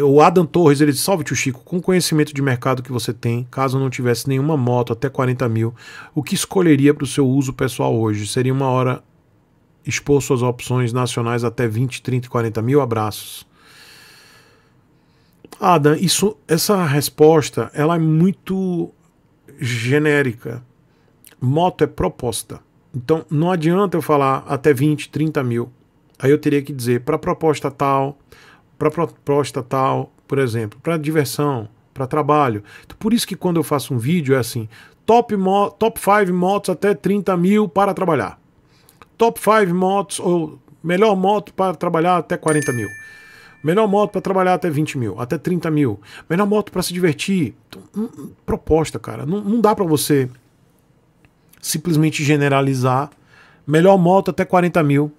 O Adam Torres, ele disse, salve tio Chico, com o conhecimento de mercado que você tem, caso não tivesse nenhuma moto até 40 mil, o que escolheria para o seu uso pessoal hoje? Seria uma hora expor suas opções nacionais até 20, 30, 40 mil? Abraços. Adam, isso, essa resposta ela é muito genérica. Moto é proposta. Então não adianta eu falar até 20, 30 mil. Aí eu teria que dizer para proposta tal, para proposta tal, por exemplo, para diversão, para trabalho. Então, por isso que quando eu faço um vídeo é assim: top, mo top 5 motos até 30 mil para trabalhar. Top 5 motos, ou melhor moto para trabalhar até 40 mil. Melhor moto para trabalhar até 20 mil, até 30 mil. Melhor moto para se divertir. Então, um, hum, proposta, cara. Não, não dá para você simplesmente generalizar. Melhor moto até 40 mil.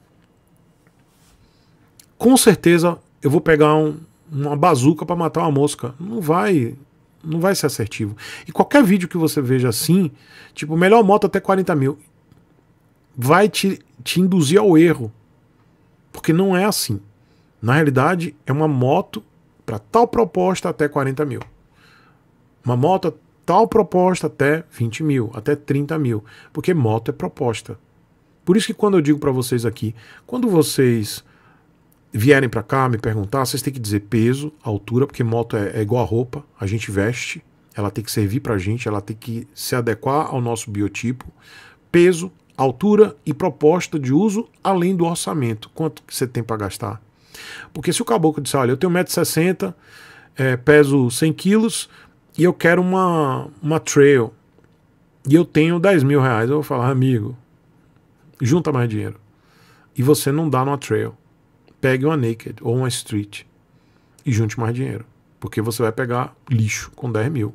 Com certeza eu vou pegar um, uma bazuca para matar uma mosca. Não vai, não vai ser assertivo. E qualquer vídeo que você veja assim, tipo, melhor moto até 40 mil, vai te, te induzir ao erro. Porque não é assim. Na realidade, é uma moto para tal proposta até 40 mil. Uma moto tal proposta até 20 mil, até 30 mil. Porque moto é proposta. Por isso que quando eu digo para vocês aqui, quando vocês vierem para cá me perguntar, vocês têm que dizer peso, altura, porque moto é, é igual a roupa, a gente veste, ela tem que servir para a gente, ela tem que se adequar ao nosso biotipo. Peso, altura e proposta de uso, além do orçamento. Quanto que você tem para gastar? Porque se o caboclo disser, olha, eu tenho 1,60m, é, peso 100kg e eu quero uma, uma trail e eu tenho 10 mil reais, eu vou falar, amigo, junta mais dinheiro. E você não dá numa trail pegue uma naked ou uma street e junte mais dinheiro. Porque você vai pegar lixo com 10 mil.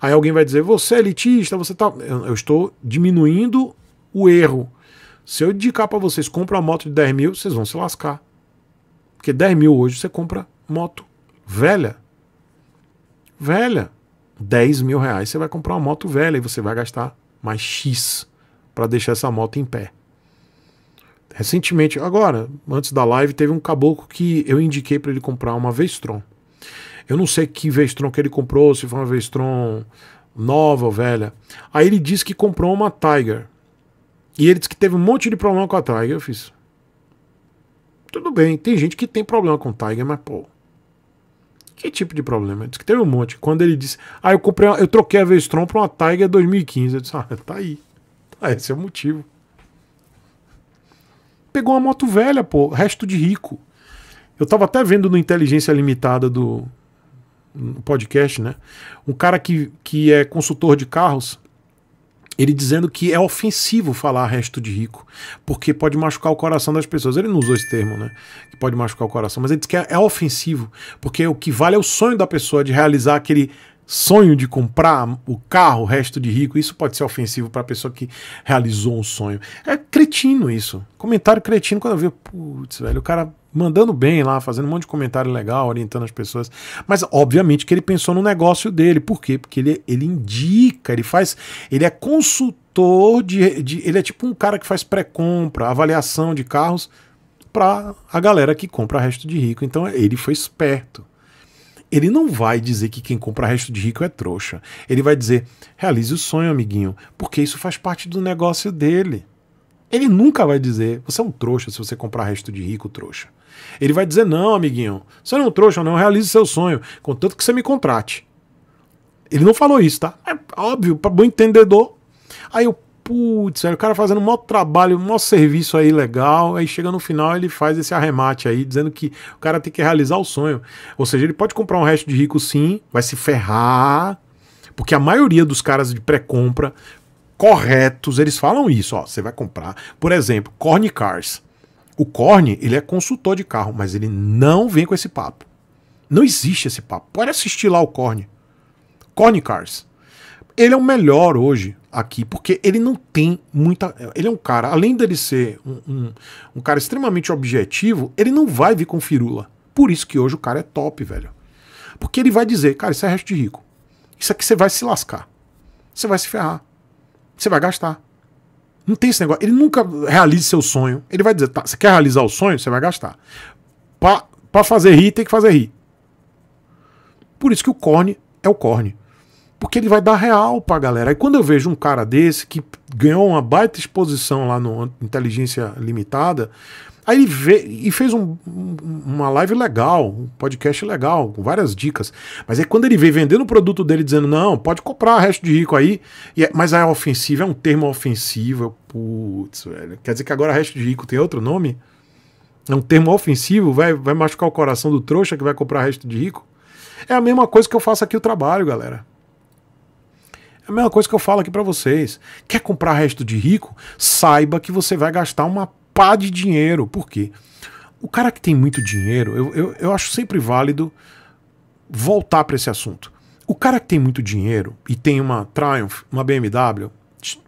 Aí alguém vai dizer, você é elitista, você tá. Eu estou diminuindo o erro. Se eu indicar para vocês, compra uma moto de 10 mil, vocês vão se lascar. Porque 10 mil hoje você compra moto velha. Velha. 10 mil reais você vai comprar uma moto velha e você vai gastar mais X para deixar essa moto em pé. Recentemente, agora, antes da live, teve um caboclo que eu indiquei para ele comprar uma Vestron. Eu não sei que Vestron que ele comprou, se foi uma Vestron nova ou velha. Aí ele disse que comprou uma Tiger. E ele disse que teve um monte de problema com a Tiger. Eu fiz. Tudo bem, tem gente que tem problema com Tiger, mas pô. Que tipo de problema? Ele disse que teve um monte. Quando ele disse, ah, eu comprei, eu troquei a Vestron para uma Tiger 2015. Eu disse, ah, tá aí. Tá, esse é o motivo pegou uma moto velha, pô, resto de rico. Eu tava até vendo no Inteligência Limitada do podcast, né? Um cara que, que é consultor de carros, ele dizendo que é ofensivo falar resto de rico, porque pode machucar o coração das pessoas. Ele não usou esse termo, né? Que pode machucar o coração, mas ele diz que é, é ofensivo, porque o que vale é o sonho da pessoa de realizar aquele sonho de comprar o carro, resto de rico, isso pode ser ofensivo para a pessoa que realizou um sonho. É cretino isso. Comentário cretino quando eu vi, putz, velho, o cara mandando bem lá, fazendo um monte de comentário legal, orientando as pessoas. Mas obviamente que ele pensou no negócio dele. Por quê? Porque ele, ele indica, ele faz, ele é consultor de, de ele é tipo um cara que faz pré-compra, avaliação de carros para a galera que compra resto de rico. Então ele foi esperto. Ele não vai dizer que quem compra resto de rico é trouxa. Ele vai dizer: realize o sonho, amiguinho, porque isso faz parte do negócio dele. Ele nunca vai dizer: você é um trouxa se você comprar resto de rico, trouxa. Ele vai dizer: não, amiguinho, você não é um trouxa, não, realize seu sonho, contanto que você me contrate. Ele não falou isso, tá? É óbvio, para bom entendedor. Aí eu, putz, o cara fazendo um maior trabalho, um maior serviço aí legal, aí chega no final ele faz esse arremate aí, dizendo que o cara tem que realizar o sonho. Ou seja, ele pode comprar um resto de rico sim, vai se ferrar, porque a maioria dos caras de pré-compra corretos, eles falam isso, ó, você vai comprar, por exemplo, Corny Cars. O Corny, ele é consultor de carro, mas ele não vem com esse papo. Não existe esse papo. Pode assistir lá o Corny. Corny Cars ele é o melhor hoje aqui, porque ele não tem muita. Ele é um cara, além dele ser um, um, um, cara extremamente objetivo, ele não vai vir com firula. Por isso que hoje o cara é top, velho. Porque ele vai dizer, cara, isso é resto de rico. Isso aqui você vai se lascar. Você vai se ferrar. Você vai gastar. Não tem esse negócio. Ele nunca realiza seu sonho. Ele vai dizer, tá, você quer realizar o sonho? Você vai gastar. Pra, pra fazer rir, tem que fazer rir. Por isso que o corne é o corne porque ele vai dar real pra galera. Aí quando eu vejo um cara desse que ganhou uma baita exposição lá no Inteligência Limitada, aí ele vê, e fez um, uma live legal, um podcast legal, com várias dicas. Mas é quando ele vem vendendo o produto dele dizendo, não, pode comprar resto de rico aí, é, mas aí é ofensivo, é um termo ofensivo, putz, velho. Quer dizer que agora resto de rico tem outro nome? É um termo ofensivo, vai, vai machucar o coração do trouxa que vai comprar resto de rico? É a mesma coisa que eu faço aqui o trabalho, galera. É a mesma coisa que eu falo aqui para vocês. Quer comprar resto de rico? Saiba que você vai gastar uma pá de dinheiro. Por quê? O cara que tem muito dinheiro, eu, eu, eu acho sempre válido voltar para esse assunto. O cara que tem muito dinheiro e tem uma Triumph, uma BMW,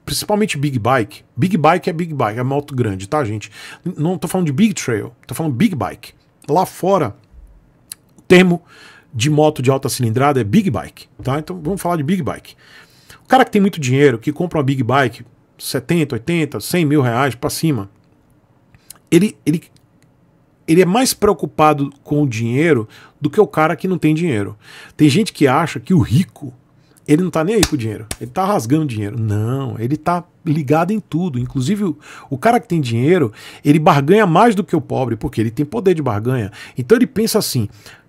principalmente Big Bike. Big Bike é Big Bike, é moto grande, tá, gente? Não tô falando de Big Trail, tô falando Big Bike. Lá fora, o termo de moto de alta cilindrada é Big Bike, tá? Então vamos falar de Big Bike. O cara que tem muito dinheiro, que compra uma big bike, 70, 80, 100 mil reais para cima, ele, ele, ele é mais preocupado com o dinheiro do que o cara que não tem dinheiro. Tem gente que acha que o rico ele não tá nem aí o dinheiro. Ele tá rasgando dinheiro. Não, ele tá ligado em tudo. Inclusive, o, o, cara que tem dinheiro, ele barganha mais do que o pobre, porque ele tem poder de barganha. Então ele pensa assim: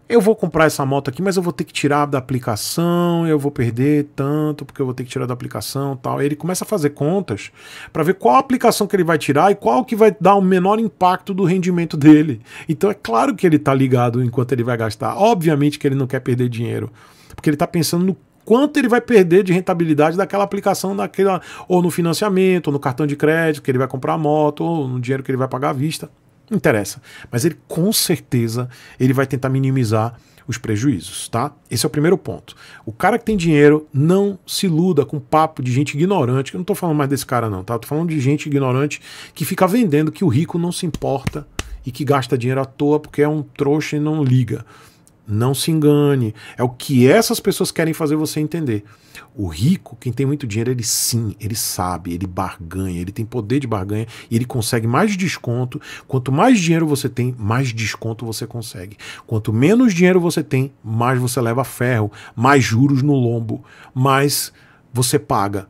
eu vou comprar essa moto aqui, mas eu vou ter que tirar da aplicação, eu vou perder tanto porque eu vou ter que tirar da aplicação, tal. Ele começa a fazer contas para ver qual aplicação que ele vai tirar e qual que vai dar o menor impacto do rendimento dele. Então é claro que ele está ligado enquanto ele vai gastar. Obviamente que ele não quer perder dinheiro, porque ele está pensando no quanto ele vai perder de rentabilidade daquela aplicação, daquela, ou no financiamento, ou no cartão de crédito que ele vai comprar a moto, ou no dinheiro que ele vai pagar à vista. Não interessa. Mas ele com certeza ele vai tentar minimizar os prejuízos, tá? Esse é o primeiro ponto. O cara que tem dinheiro não se iluda com papo de gente ignorante. Eu não tô falando mais desse cara não, tá? Eu tô falando de gente ignorante que fica vendendo que o rico não se importa e que gasta dinheiro à toa porque é um trouxa e não liga. Não se engane. É o que essas pessoas querem fazer você entender. O rico, quem tem muito dinheiro, ele sim, ele sabe, ele barganha, ele tem poder de barganha e ele consegue mais desconto. Quanto mais dinheiro você tem, mais desconto você consegue. Quanto menos dinheiro você tem, mais você leva ferro, mais juros no lombo, mais você paga.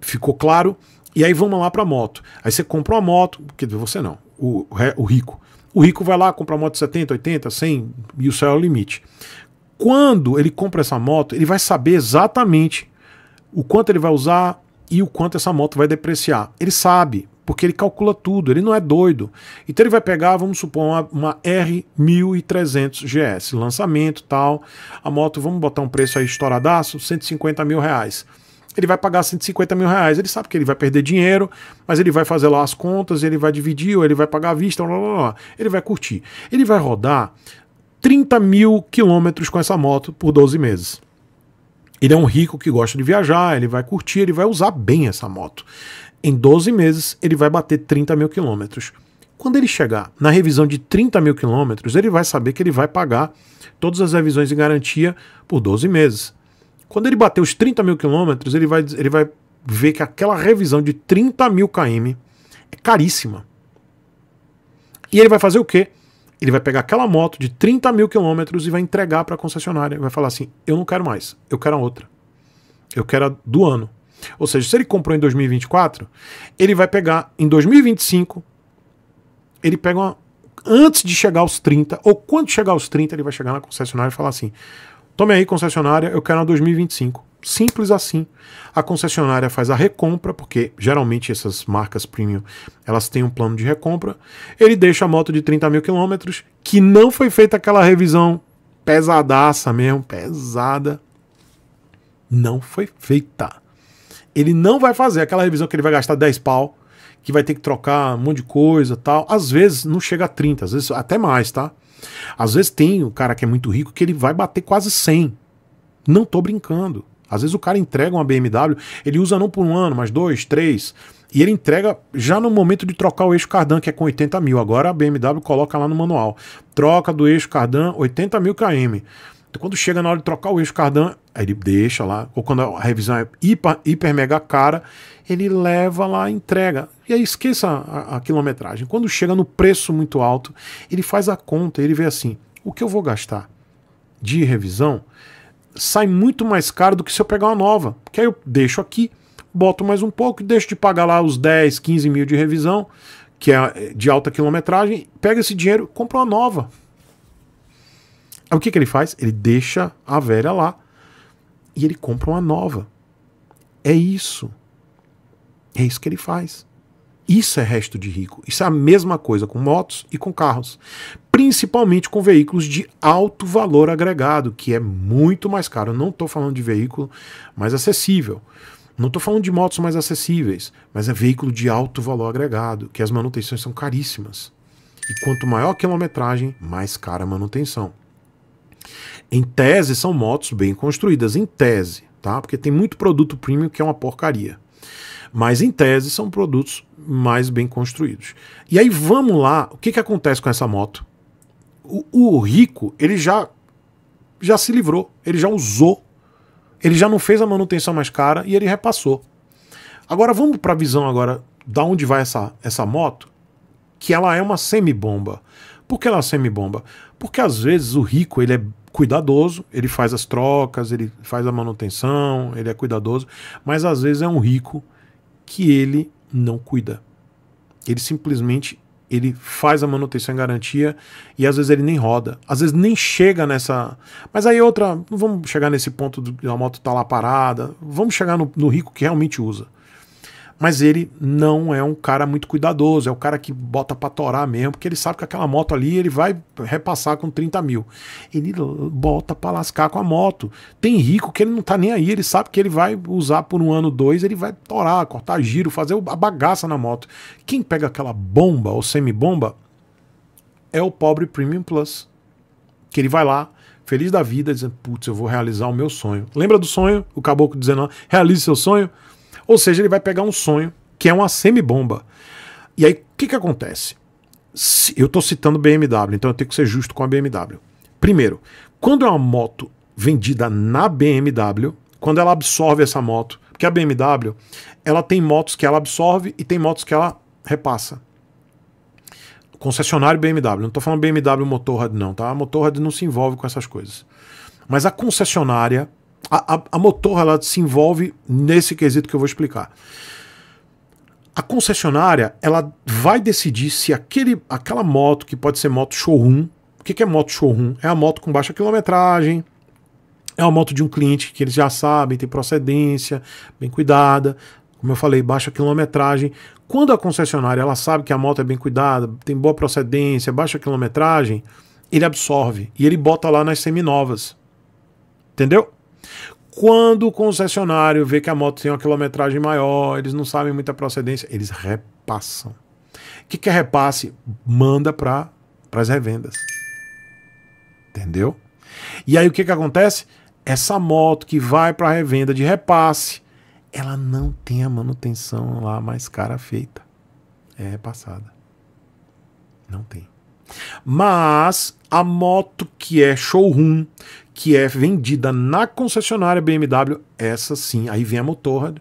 Ficou claro? E aí vamos lá para moto. Aí você compra uma moto, quer dizer, você não, o, o rico. O rico vai lá, comprar uma moto de 70, 80, 100 e o céu é o limite. Quando ele compra essa moto, ele vai saber exatamente o quanto ele vai usar e o quanto essa moto vai depreciar. Ele sabe, porque ele calcula tudo, ele não é doido. Então ele vai pegar, vamos supor, uma, uma R1300 GS, lançamento tal. A moto, vamos botar um preço aí estouradaço, 150 mil reais ele vai pagar 150 mil reais. Ele sabe que ele vai perder dinheiro, mas ele vai fazer lá as contas, ele vai dividir, ou ele vai pagar a vista, blá, blá, blá. ele vai curtir. Ele vai rodar 30 mil quilômetros com essa moto por 12 meses. Ele é um rico que gosta de viajar, ele vai curtir, ele vai usar bem essa moto. Em 12 meses, ele vai bater 30 mil quilômetros. Quando ele chegar na revisão de 30 mil quilômetros, ele vai saber que ele vai pagar todas as revisões de garantia por 12 meses. Quando ele bater os 30 mil quilômetros, ele vai, ele vai ver que aquela revisão de 30 mil km é caríssima. E ele vai fazer o quê? Ele vai pegar aquela moto de 30 mil quilômetros e vai entregar para a concessionária. Vai falar assim: eu não quero mais, eu quero a outra. Eu quero a do ano. Ou seja, se ele comprou em 2024, ele vai pegar em 2025, ele pega uma, antes de chegar aos 30, ou quando chegar aos 30, ele vai chegar na concessionária e falar assim: Tome aí, concessionária, eu quero na 2025. Simples assim. A concessionária faz a recompra, porque geralmente essas marcas premium elas têm um plano de recompra. Ele deixa a moto de 30 mil quilômetros, que não foi feita aquela revisão pesadaça mesmo, pesada. Não foi feita. Ele não vai fazer aquela revisão que ele vai gastar 10 pau, que vai ter que trocar um monte de coisa tal. Às vezes não chega a 30, às vezes até mais, tá? Às vezes tem o cara que é muito rico que ele vai bater quase 100. Não tô brincando. Às vezes o cara entrega uma BMW, ele usa não por um ano, mas dois, três. E ele entrega já no momento de trocar o eixo cardan, que é com 80 mil. Agora a BMW coloca lá no manual. Troca do eixo cardan 80 mil km. Então, quando chega na hora de trocar o eixo cardan, aí ele deixa lá. Ou quando a revisão é hiper, hiper mega cara, ele leva lá entrega. E aí esqueça a, a quilometragem. Quando chega no preço muito alto, ele faz a conta, ele vê assim: o que eu vou gastar de revisão sai muito mais caro do que se eu pegar uma nova. Porque aí eu deixo aqui, boto mais um pouco, deixo de pagar lá os 10, 15 mil de revisão, que é, é de alta quilometragem, pega esse dinheiro compra uma nova. O que, que ele faz? Ele deixa a velha lá e ele compra uma nova. É isso. É isso que ele faz. Isso é resto de rico. Isso é a mesma coisa com motos e com carros. Principalmente com veículos de alto valor agregado, que é muito mais caro. Eu não estou falando de veículo mais acessível. Não estou falando de motos mais acessíveis, mas é veículo de alto valor agregado, que as manutenções são caríssimas. E quanto maior a quilometragem, mais cara a manutenção. Em tese, são motos bem construídas, em tese, tá? Porque tem muito produto premium que é uma porcaria. Mas em tese são produtos mais bem construídos. E aí vamos lá, o que, que acontece com essa moto? O, o rico, ele já já se livrou, ele já usou, ele já não fez a manutenção mais cara e ele repassou. Agora vamos para a visão agora da onde vai essa, essa moto, que ela é uma semi-bomba. Por que ela é semibomba? Porque às vezes o rico ele é cuidadoso, ele faz as trocas, ele faz a manutenção, ele é cuidadoso, mas às vezes é um rico que ele não cuida. Ele simplesmente ele faz a manutenção em garantia e às vezes ele nem roda, às vezes nem chega nessa. Mas aí outra, não vamos chegar nesse ponto da moto estar tá lá parada, vamos chegar no, no rico que realmente usa. Mas ele não é um cara muito cuidadoso, é o cara que bota pra torar mesmo, porque ele sabe que aquela moto ali ele vai repassar com 30 mil. Ele bota pra lascar com a moto. Tem rico que ele não tá nem aí, ele sabe que ele vai usar por um ano, dois, ele vai torar, cortar giro, fazer a bagaça na moto. Quem pega aquela bomba ou semi-bomba é o pobre Premium Plus. Que ele vai lá, feliz da vida, dizendo: Putz, eu vou realizar o meu sonho. Lembra do sonho? O caboclo dizendo: Realize seu sonho. Ou seja, ele vai pegar um sonho que é uma semibomba. E aí, o que, que acontece? Se, eu estou citando BMW, então eu tenho que ser justo com a BMW. Primeiro, quando é uma moto vendida na BMW, quando ela absorve essa moto, porque a BMW ela tem motos que ela absorve e tem motos que ela repassa. Concessionário BMW, não estou falando BMW Motorrad não, tá? A Motorrad não se envolve com essas coisas. Mas a concessionária a, a, Motorra ela se envolve nesse quesito que eu vou explicar. A concessionária ela vai decidir se aquele, aquela moto, que pode ser moto showroom, o que, que é moto showroom? É a moto com baixa quilometragem, é uma moto de um cliente que eles já sabem, tem procedência, bem cuidada, como eu falei, baixa quilometragem. Quando a concessionária ela sabe que a moto é bem cuidada, tem boa procedência, baixa quilometragem, ele absorve e ele bota lá nas seminovas. Entendeu? Quando o concessionário vê que a moto tem uma quilometragem maior, eles não sabem muita procedência, eles repassam. O que, que é repasse? Manda para as revendas. Entendeu? E aí o que, que acontece? Essa moto que vai para a revenda de repasse, ela não tem a manutenção lá mais cara feita. É repassada. Não tem. Mas a moto que é showroom, que é vendida na concessionária BMW, essa sim, aí vem a Motorrad.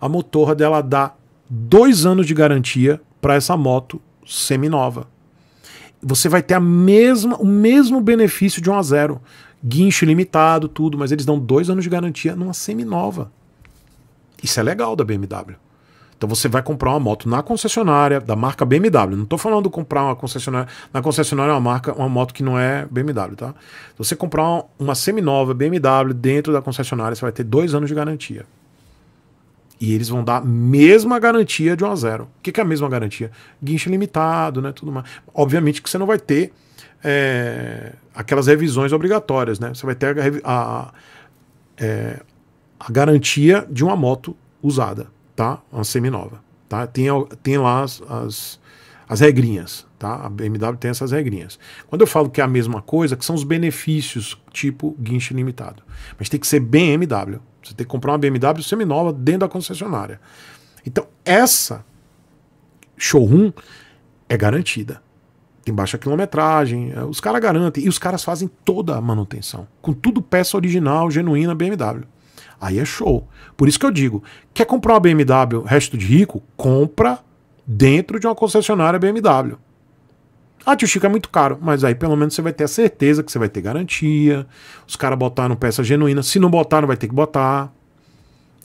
A Motorrad dela dá dois anos de garantia para essa moto seminova. Você vai ter a mesma, o mesmo benefício de um a zero, guincho limitado, tudo, mas eles dão dois anos de garantia numa seminova. Isso é legal da BMW. Então você vai comprar uma moto na concessionária da marca BMW. Não estou falando comprar uma concessionária. Na concessionária é uma marca, uma moto que não é BMW, tá? você comprar uma, semi seminova BMW dentro da concessionária, você vai ter dois anos de garantia. E eles vão dar a mesma garantia de 1 a 0. O que, que é a mesma garantia? Guincho limitado, né? Tudo mais. Obviamente que você não vai ter é, aquelas revisões obrigatórias, né? Você vai ter a, a, é, a garantia de uma moto usada tá? É uma seminova, tá? Tem, tem lá as, as, as regrinhas, tá? A BMW tem essas regrinhas. Quando eu falo que é a mesma coisa, que são os benefícios tipo guincho limitado. Mas tem que ser BMW. Você tem que comprar uma BMW seminova dentro da concessionária. Então, essa showroom é garantida. Tem baixa quilometragem, é, os caras garantem. E os caras fazem toda a manutenção. Com tudo peça original, genuína BMW. Aí é show. Por isso que eu digo: quer comprar uma BMW resto de rico? Compra dentro de uma concessionária BMW. Ah, tio Chico, é muito caro, mas aí pelo menos você vai ter a certeza que você vai ter garantia. Os caras botaram peça genuína. Se não botar, não vai ter que botar.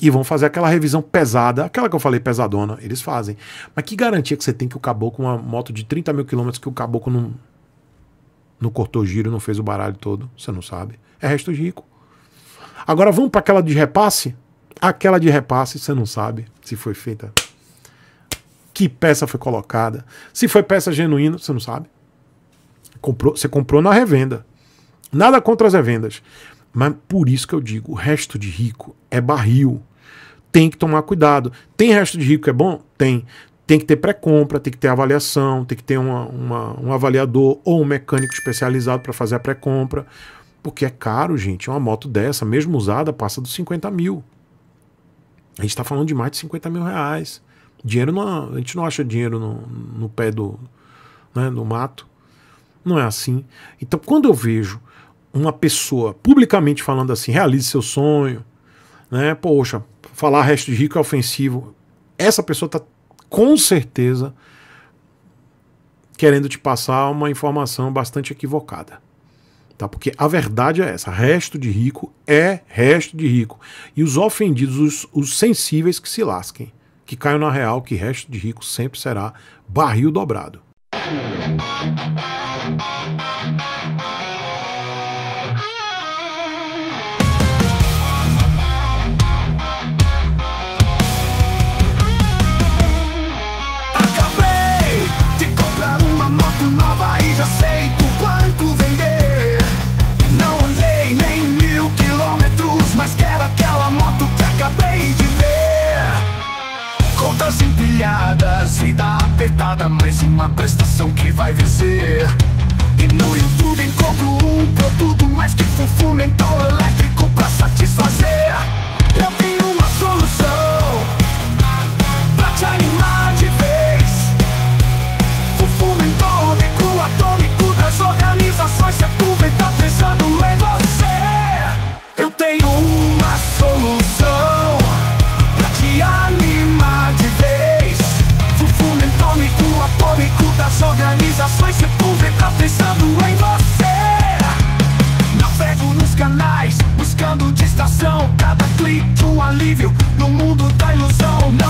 E vão fazer aquela revisão pesada, aquela que eu falei pesadona, eles fazem. Mas que garantia que você tem que o caboclo, uma moto de 30 mil quilômetros, que o caboclo não, não cortou giro, não fez o baralho todo? Você não sabe. É resto de rico. Agora vamos para aquela de repasse? Aquela de repasse, você não sabe se foi feita. Que peça foi colocada? Se foi peça genuína, você não sabe. Comprou, você comprou na revenda. Nada contra as revendas. Mas por isso que eu digo: o resto de rico é barril. Tem que tomar cuidado. Tem resto de rico que é bom? Tem. Tem que ter pré-compra, tem que ter avaliação, tem que ter uma, uma, um avaliador ou um mecânico especializado para fazer a pré-compra. Porque é caro, gente. Uma moto dessa, mesmo usada, passa dos 50 mil. A gente está falando de mais de 50 mil reais. Dinheiro não. A gente não acha dinheiro no, no pé do. Né, no mato. Não é assim. Então, quando eu vejo uma pessoa publicamente falando assim, realize seu sonho, né? Poxa, falar resto de rico é ofensivo. Essa pessoa está com certeza querendo te passar uma informação bastante equivocada. Tá? Porque a verdade é essa: resto de rico é resto de rico. E os ofendidos, os, os sensíveis que se lasquem, que caiam na real, que resto de rico sempre será barril dobrado. vida apertada, mas uma prestação que vai vencer. E no alívio no mundo da ilusão.